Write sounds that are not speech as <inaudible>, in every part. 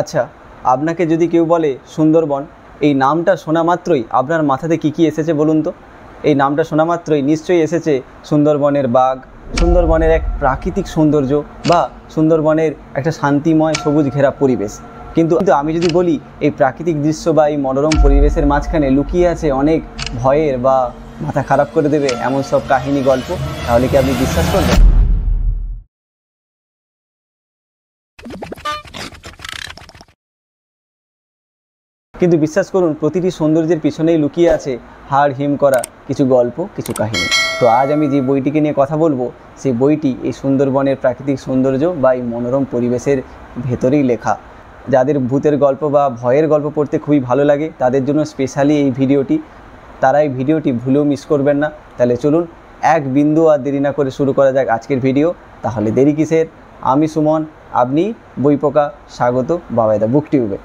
আচ্ছা আপনাকে যদি কেউ বলে সুন্দরবন এই নামটা শোনা মাত্রই আপনার মাথাতে কি কি এসেছে বলুন তো এই নামটা শোনা মাত্রই নিশ্চয়ই এসেছে সুন্দরবনের বাঘ সুন্দরবনের এক প্রাকৃতিক সৌন্দর্য বা সুন্দরবনের একটা শান্তিময় সবুজ ঘেরা পরিবেশ কিন্তু কিন্তু আমি যদি বলি এই প্রাকৃতিক দৃশ্য বা এই মনোরম পরিবেশের মাঝখানে লুকিয়ে আছে অনেক ভয়ের বা মাথা খারাপ করে দেবে এমন সব কাহিনী গল্প তাহলে কি আপনি বিশ্বাস করবেন কিন্তু বিশ্বাস করুন প্রতিটি সৌন্দর্যের পিছনেই লুকিয়ে আছে হাড় হিম করা কিছু গল্প কিছু কাহিনী তো আজ আমি যে বইটিকে নিয়ে কথা বলবো সেই বইটি এই সুন্দরবনের প্রাকৃতিক সৌন্দর্য বা এই মনোরম পরিবেশের ভেতরেই লেখা যাদের ভূতের গল্প বা ভয়ের গল্প পড়তে খুবই ভালো লাগে তাদের জন্য স্পেশালি এই ভিডিওটি তারা এই ভিডিওটি ভুলেও মিস করবেন না তাহলে চলুন এক বিন্দু আর দেরি না করে শুরু করা যাক আজকের ভিডিও তাহলে দেরি কিসের আমি সুমন আপনি বইপোকা স্বাগত বাবাইদা বুক টিউবে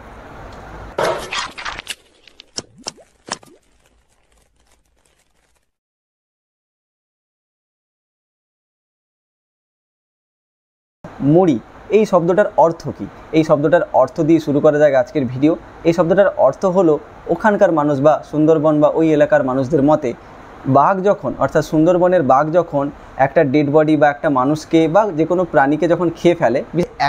মুড়ি এই শব্দটার অর্থ কী এই শব্দটার অর্থ দিয়ে শুরু করা যায় আজকের ভিডিও এই শব্দটার অর্থ হলো ওখানকার মানুষ বা সুন্দরবন বা ওই এলাকার মানুষদের মতে বাঘ যখন অর্থাৎ সুন্দরবনের বাঘ যখন একটা ডেড বডি বা একটা মানুষকে বা যে কোনো প্রাণীকে যখন খেয়ে ফেলে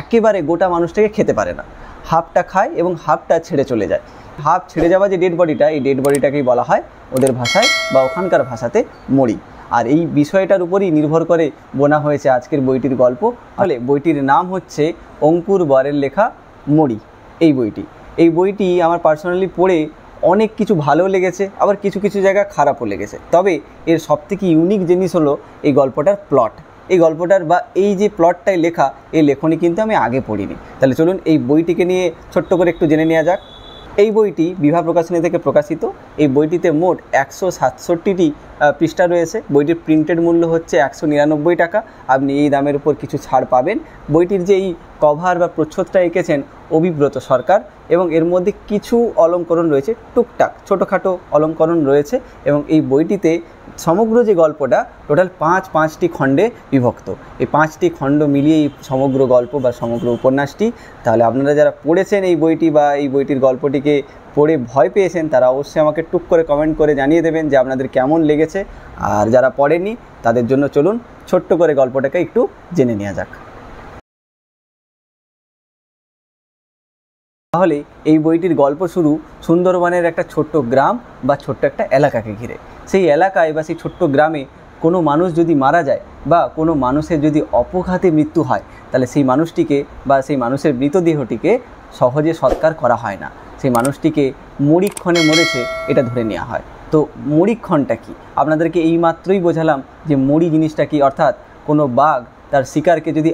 একেবারে গোটা মানুষটাকে খেতে পারে না হাফটা খায় এবং হাফটা ছেড়ে চলে যায় হাফ ছেড়ে যাওয়া যে ডেড বডিটা এই ডেড বডিটাকেই বলা হয় ওদের ভাষায় বা ওখানকার ভাষাতে মরি আর এই বিষয়টার উপরই নির্ভর করে বোনা হয়েছে আজকের বইটির গল্প ফলে বইটির নাম হচ্ছে অঙ্কুর বরের লেখা মরি এই বইটি এই বইটি আমার পার্সোনালি পড়ে অনেক কিছু ভালো লেগেছে আবার কিছু কিছু জায়গা খারাপও লেগেছে তবে এর সবথেকে ইউনিক জিনিস হলো এই গল্পটার প্লট এই গল্পটার বা এই যে প্লটটাই লেখা এই লেখনি কিন্তু আমি আগে পড়িনি তাহলে চলুন এই বইটিকে নিয়ে ছোট্ট করে একটু জেনে নেওয়া যাক এই বইটি বিভা প্রকাশনী থেকে প্রকাশিত এই বইটিতে মোট একশো সাতষট্টিটি পৃষ্ঠা রয়েছে বইটির প্রিন্টেড মূল্য হচ্ছে একশো নিরানব্বই টাকা আপনি এই দামের উপর কিছু ছাড় পাবেন বইটির যে এই কভার বা প্রচ্ছদটা এঁকেছেন অভিব্রত সরকার এবং এর মধ্যে কিছু অলঙ্করণ রয়েছে টুকটাক ছোটোখাটো অলঙ্করণ রয়েছে এবং এই বইটিতে সমগ্র যে গল্পটা টোটাল পাঁচ পাঁচটি খণ্ডে বিভক্ত এই পাঁচটি খণ্ড মিলিয়ে এই সমগ্র গল্প বা সমগ্র উপন্যাসটি তাহলে আপনারা যারা পড়েছেন এই বইটি বা এই বইটির গল্পটিকে পড়ে ভয় পেয়েছেন তারা অবশ্যই আমাকে টুক করে কমেন্ট করে জানিয়ে দেবেন যে আপনাদের কেমন লেগেছে আর যারা পড়েনি তাদের জন্য চলুন ছোট্ট করে গল্পটাকে একটু জেনে নেওয়া যাক তাহলে এই বইটির গল্প শুরু সুন্দরবনের একটা ছোট্ট গ্রাম বা ছোট্ট একটা এলাকাকে ঘিরে সেই এলাকায় বা সেই ছোট্ট গ্রামে কোনো মানুষ যদি মারা যায় বা কোনো মানুষের যদি অপঘাতে মৃত্যু হয় তাহলে সেই মানুষটিকে বা সেই মানুষের মৃতদেহটিকে সহজে সৎকার করা হয় না সেই মানুষটিকে মরিক্ষণে মরেছে এটা ধরে নেওয়া হয় তো মরিক্ষণটা কি আপনাদেরকে এই মাত্রই বোঝালাম যে মরি জিনিসটা কি অর্থাৎ কোনো বাঘ তার শিকারকে যদি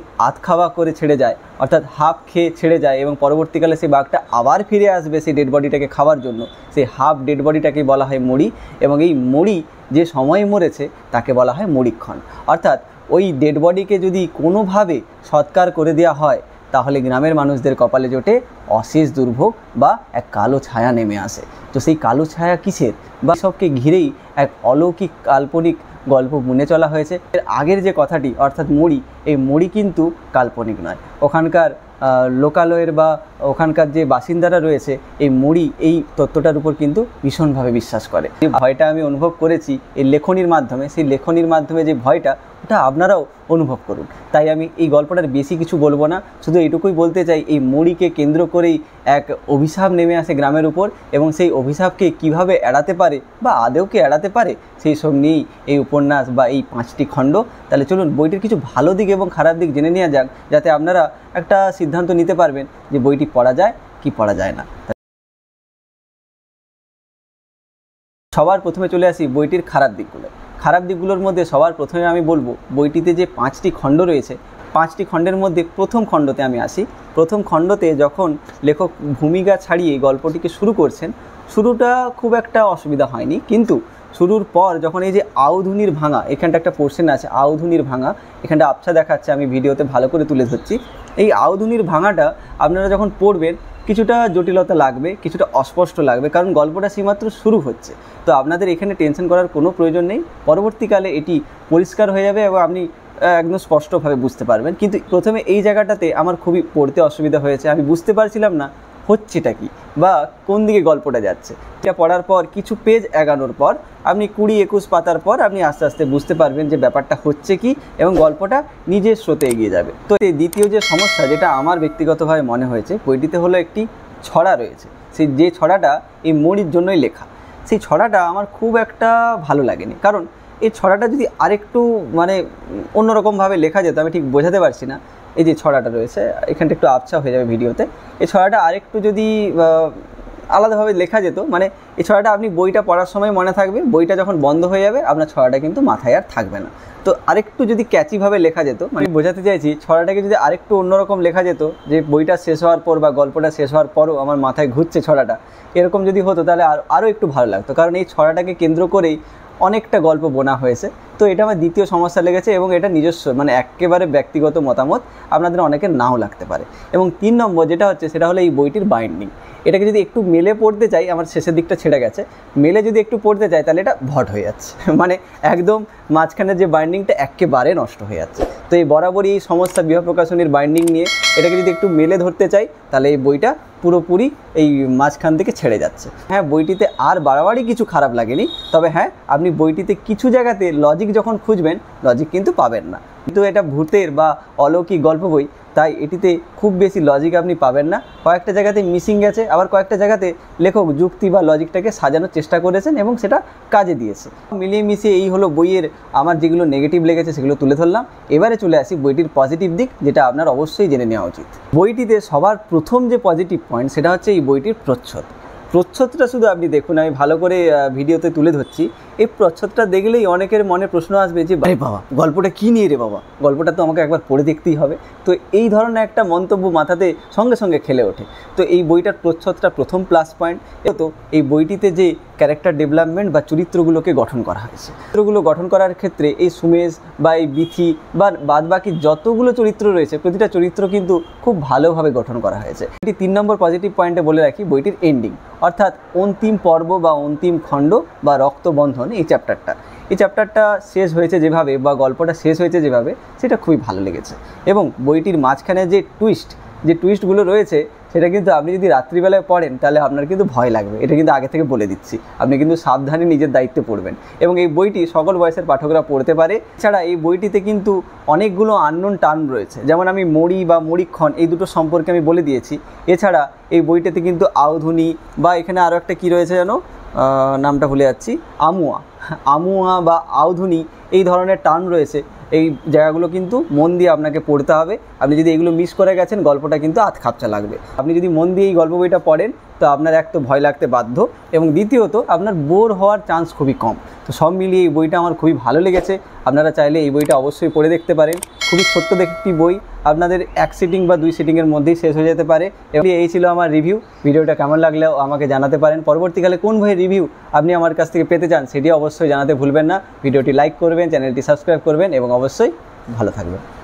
খাওয়া করে ছেড়ে যায় অর্থাৎ হাফ খেয়ে ছেড়ে যায় এবং পরবর্তীকালে সেই বাঘটা আবার ফিরে আসবে সেই ডেড বডিটাকে খাওয়ার জন্য সেই হাফ ডেড বডিটাকে বলা হয় মরি এবং এই মরি যে সময়ে মরেছে তাকে বলা হয় মরিক্ষণ অর্থাৎ ওই ডেড বডিকে যদি কোনোভাবে সৎকার করে দেওয়া হয় তাহলে গ্রামের মানুষদের কপালে জোটে অশেষ দুর্ভোগ বা এক কালো ছায়া নেমে আসে তো সেই কালো ছায়া কিসের বা সবকে ঘিরেই এক অলৌকিক কাল্পনিক গল্প বুনে চলা হয়েছে এর আগের যে কথাটি অর্থাৎ মুড়ি এই মুড়ি কিন্তু কাল্পনিক নয় ওখানকার লোকালয়ের বা ওখানকার যে বাসিন্দারা রয়েছে এই মুড়ি এই তত্ত্বটার উপর কিন্তু ভীষণভাবে বিশ্বাস করে যে ভয়টা আমি অনুভব করেছি এই লেখনির মাধ্যমে সেই লেখনির মাধ্যমে যে ভয়টা ওটা আপনারাও অনুভব করুন তাই আমি এই গল্পটার বেশি কিছু বলবো না শুধু এটুকুই বলতে চাই এই মুড়িকে কেন্দ্র করেই এক অভিশাপ নেমে আসে গ্রামের উপর এবং সেই অভিশাপকে কিভাবে এড়াতে পারে বা আদেও এড়াতে পারে সেই সব নিয়েই এই উপন্যাস বা এই পাঁচটি খণ্ড তাহলে চলুন বইটির কিছু ভালো দিক এবং খারাপ দিক জেনে নেওয়া যাক যাতে আপনারা একটা সিদ্ধান্ত নিতে পারবেন যে বইটি পড়া যায় কি পড়া যায় না সবার প্রথমে চলে আসি বইটির খারাপ দিকগুলো খারাপ দিকগুলোর মধ্যে সবার প্রথমে আমি বলবো বইটিতে যে পাঁচটি খণ্ড রয়েছে পাঁচটি খণ্ডের মধ্যে প্রথম খণ্ডতে আমি আসি প্রথম খণ্ডতে যখন লেখক ভূমিকা ছাড়িয়ে গল্পটিকে শুরু করছেন শুরুটা খুব একটা অসুবিধা হয়নি কিন্তু শুরুর পর যখন এই যে আউধুনির ভাঙা এখানটা একটা পোর্শন আছে আউধুনির ভাঙা এখানটা আবছা দেখাচ্ছে আমি ভিডিওতে ভালো করে তুলে ধরছি এই আউধুনির ভাঙাটা আপনারা যখন পড়বেন কিছুটা জটিলতা লাগবে কিছুটা অস্পষ্ট লাগবে কারণ গল্পটা সেইমাত্র শুরু হচ্ছে তো আপনাদের এখানে টেনশন করার কোনো প্রয়োজন নেই পরবর্তীকালে এটি পরিষ্কার হয়ে যাবে এবং আপনি একদম স্পষ্টভাবে বুঝতে পারবেন কিন্তু প্রথমে এই জায়গাটাতে আমার খুবই পড়তে অসুবিধা হয়েছে আমি বুঝতে পারছিলাম না হচ্ছেটা কি বা কোন দিকে গল্পটা যাচ্ছে এটা পড়ার পর কিছু পেজ এগানোর পর আপনি কুড়ি একুশ পাতার পর আপনি আস্তে আস্তে বুঝতে পারবেন যে ব্যাপারটা হচ্ছে কি এবং গল্পটা নিজের স্রোতে এগিয়ে যাবে তো এই দ্বিতীয় যে সমস্যা যেটা আমার ব্যক্তিগতভাবে মনে হয়েছে বইটিতে হলো একটি ছড়া রয়েছে সেই যে ছড়াটা এই মরির জন্যই লেখা সেই ছড়াটা আমার খুব একটা ভালো লাগেনি কারণ এই ছড়াটা যদি আরেকটু মানে অন্যরকমভাবে লেখা যেত আমি ঠিক বোঝাতে পারছি না এই যে ছড়াটা রয়েছে এখানটা একটু আবছা হয়ে যাবে ভিডিওতে এই ছড়াটা আরেকটু যদি আলাদাভাবে লেখা যেত মানে এই ছড়াটা আপনি বইটা পড়ার সময় মনে থাকবে বইটা যখন বন্ধ হয়ে যাবে আপনার ছড়াটা কিন্তু মাথায় আর থাকবে না তো আরেকটু যদি ক্যাচিভাবে লেখা যেত মানে বোঝাতে চাইছি ছড়াটাকে যদি আরেকটু অন্যরকম লেখা যেত যে বইটা শেষ হওয়ার পর বা গল্পটা শেষ হওয়ার পরও আমার মাথায় ঘুরছে ছড়াটা এরকম যদি হতো তাহলে আর আরও একটু ভালো লাগতো কারণ এই ছড়াটাকে কেন্দ্র করেই অনেকটা গল্প বোনা হয়েছে তো এটা আমার দ্বিতীয় সমস্যা লেগেছে এবং এটা নিজস্ব মানে একেবারে ব্যক্তিগত মতামত আপনাদের অনেকের নাও লাগতে পারে এবং তিন নম্বর যেটা হচ্ছে সেটা হলো এই বইটির বাইন্ডিং এটাকে যদি একটু মেলে পড়তে চাই আমার শেষের দিকটা ছেড়ে গেছে মেলে যদি একটু পড়তে চাই তাহলে এটা ভট হয়ে যাচ্ছে <laughs> মানে একদম মাঝখানের যে বাইন্ডিংটা একেবারে নষ্ট হয়ে যাচ্ছে তো এই বরাবরই এই সমস্যা বিবাহ প্রকাশনীর বাইন্ডিং নিয়ে এটাকে যদি একটু মেলে ধরতে চাই তাহলে এই বইটা পুরোপুরি এই মাঝখান থেকে ছেড়ে যাচ্ছে হ্যাঁ বইটিতে আর বাড়াবাড়ি কিছু খারাপ লাগেনি তবে হ্যাঁ আপনি বইটিতে কিছু জায়গাতে লজিক লজিক যখন খুঁজবেন লজিক কিন্তু পাবেন না কিন্তু এটা ভূতের বা অলৌকিক গল্প বই তাই এটিতে খুব বেশি লজিক আপনি পাবেন না কয়েকটা জায়গাতে মিসিং গেছে আবার কয়েকটা জায়গাতে লেখক যুক্তি বা লজিকটাকে সাজানোর চেষ্টা করেছেন এবং সেটা কাজে দিয়েছে মিলিয়ে মিশিয়ে এই হলো বইয়ের আমার যেগুলো নেগেটিভ লেগেছে সেগুলো তুলে ধরলাম এবারে চলে আসি বইটির পজিটিভ দিক যেটা আপনার অবশ্যই জেনে নেওয়া উচিত বইটিতে সবার প্রথম যে পজিটিভ পয়েন্ট সেটা হচ্ছে এই বইটির প্রচ্ছদ প্রচ্ছদটা শুধু আপনি দেখুন আমি ভালো করে ভিডিওতে তুলে ধরছি এই প্রচ্ছদটা দেখলেই অনেকের মনে প্রশ্ন আসবে যে ভাই বাবা গল্পটা কী নিয়ে রে বাবা গল্পটা তো আমাকে একবার পড়ে দেখতেই হবে তো এই ধরনের একটা মন্তব্য মাথাতে সঙ্গে সঙ্গে খেলে ওঠে তো এই বইটার প্রচ্ছদটা প্রথম প্লাস পয়েন্ট তো এই বইটিতে যে ক্যারেক্টার ডেভেলপমেন্ট বা চরিত্রগুলোকে গঠন করা হয়েছে চরিত্রগুলো গঠন করার ক্ষেত্রে এই সুমেশ বা এই বিথি বা বাদ বাকি যতগুলো চরিত্র রয়েছে প্রতিটা চরিত্র কিন্তু খুব ভালোভাবে গঠন করা হয়েছে এটি তিন নম্বর পজিটিভ পয়েন্টে বলে রাখি বইটির এন্ডিং অর্থাৎ অন্তিম পর্ব বা অন্তিম খণ্ড বা রক্তবন্ধন মানে এই চ্যাপ্টারটা এই চ্যাপ্টারটা শেষ হয়েছে যেভাবে বা গল্পটা শেষ হয়েছে যেভাবে সেটা খুবই ভালো লেগেছে এবং বইটির মাঝখানে যে টুইস্ট যে টুইস্টগুলো রয়েছে সেটা কিন্তু আপনি যদি রাত্রিবেলায় পড়েন তাহলে আপনার কিন্তু ভয় লাগবে এটা কিন্তু আগে থেকে বলে দিচ্ছি আপনি কিন্তু সাবধানে নিজের দায়িত্বে পড়বেন এবং এই বইটি সকল বয়সের পাঠকরা পড়তে পারে এছাড়া এই বইটিতে কিন্তু অনেকগুলো আননোন টার্ম রয়েছে যেমন আমি মরি বা মরিক্ষণ এই দুটো সম্পর্কে আমি বলে দিয়েছি এছাড়া এই বইটাতে কিন্তু আউধুনি বা এখানে আরও একটা কী রয়েছে যেন নামটা ভুলে যাচ্ছি আমুয়া আমুয়া বা আউধুনি এই ধরনের টার্ম রয়েছে এই জায়গাগুলো কিন্তু মন দিয়ে আপনাকে পড়তে হবে আপনি যদি এগুলো মিস করে গেছেন গল্পটা কিন্তু আত খাপচা লাগবে আপনি যদি মন দিয়ে এই গল্প বইটা পড়েন তো আপনার এক তো ভয় লাগতে বাধ্য এবং দ্বিতীয়ত আপনার বোর হওয়ার চান্স খুবই কম তো সব মিলিয়ে এই বইটা আমার খুবই ভালো লেগেছে আপনারা চাইলে এই বইটা অবশ্যই পড়ে দেখতে পারেন খুবই ছোট্ট একটি বই আপনাদের এক সিটিং বা দুই সিটিংয়ের মধ্যেই শেষ হয়ে যেতে পারে এবং এই ছিল আমার রিভিউ ভিডিওটা কেমন লাগলেও আমাকে জানাতে পারেন পরবর্তীকালে কোন বইয়ের রিভিউ আপনি আমার কাছ থেকে পেতে চান সেটি অবশ্যই অবশ্যই জানাতে ভুলবেন না ভিডিওটি লাইক করবেন চ্যানেলটি সাবস্ক্রাইব করবেন এবং অবশ্যই ভালো থাকবেন